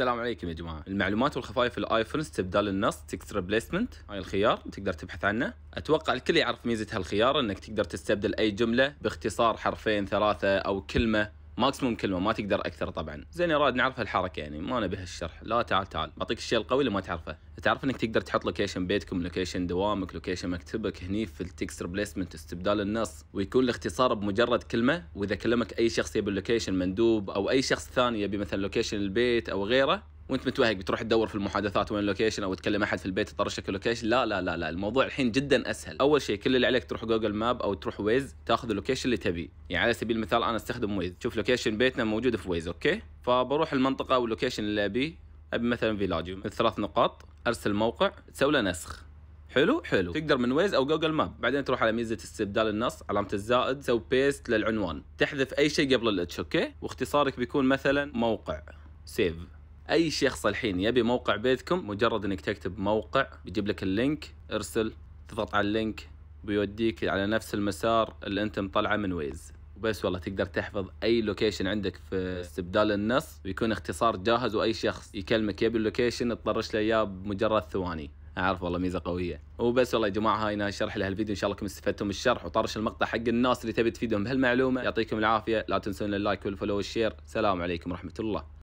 السلام عليكم يا جماعه المعلومات والخفايف الايفون استبدال النص تكست ريبليسمنت هاي الخيار تقدر تبحث عنه اتوقع الكل يعرف ميزه هالخيار انك تقدر تستبدل اي جمله باختصار حرفين ثلاثه او كلمه ماكسيموم كلمه ما تقدر اكثر طبعا زين يا راد نعرف هالحركه يعني ما نبي هالشرح لا تعال تعال بعطيك الشيء القوي اللي ما تعرفه تعرف انك تقدر تحط لوكيشن بيتكم لوكيشن دوامك لوكيشن مكتبك هني في التكست ريبليسمنت استبدال النص ويكون الاختصار بمجرد كلمه واذا كلمك اي شخص يبي اللوكيشن مندوب او اي شخص ثاني يبي مثلا لوكيشن البيت او غيره وانت متوهق بتروح تدور في المحادثات وين اللوكيشن او تكلم احد في البيت يطرش لك اللوكيشن لا لا لا لا الموضوع الحين جدا اسهل اول شيء كل اللي عليك تروح جوجل ماب او تروح ويز تاخذ اللوكيشن اللي تبيه يعني على سبيل المثال انا استخدم ويز شوف لوكيشن بيتنا موجود في ويز اوكي فبروح المنطقه واللوكيشن اللي ابيه ابي مثلا فيلاجيو الثلاث نقاط ارسل موقع تسوي له نسخ حلو حلو تقدر من ويز او جوجل ماب بعدين تروح على ميزه استبدال النص علامه الزائد سو بيست للعنوان تحذف اي شيء قبل الاتش اوكي واختصارك بيكون مثلا موقع سيف اي شخص الحين يبي موقع بيتكم مجرد انك تكتب موقع بيجيب لك اللينك ارسل تضغط على اللينك بيوديك على نفس المسار اللي انت مطلعه من ويز وبس والله تقدر تحفظ اي لوكيشن عندك في استبدال النص ويكون اختصار جاهز واي شخص يكلمك يبي اللوكيشن تطرش له اياه بمجرد ثواني اعرف والله ميزه قويه وبس والله يا جماعه هاي نهايه شرح لهالفيديو ان شاء الله انكم استفدتم من الشرح وطرش المقطع حق الناس اللي تبي تفيدهم بهالمعلومه يعطيكم العافيه لا تنسون اللايك والفولو والشير سلام عليكم ورحمه الله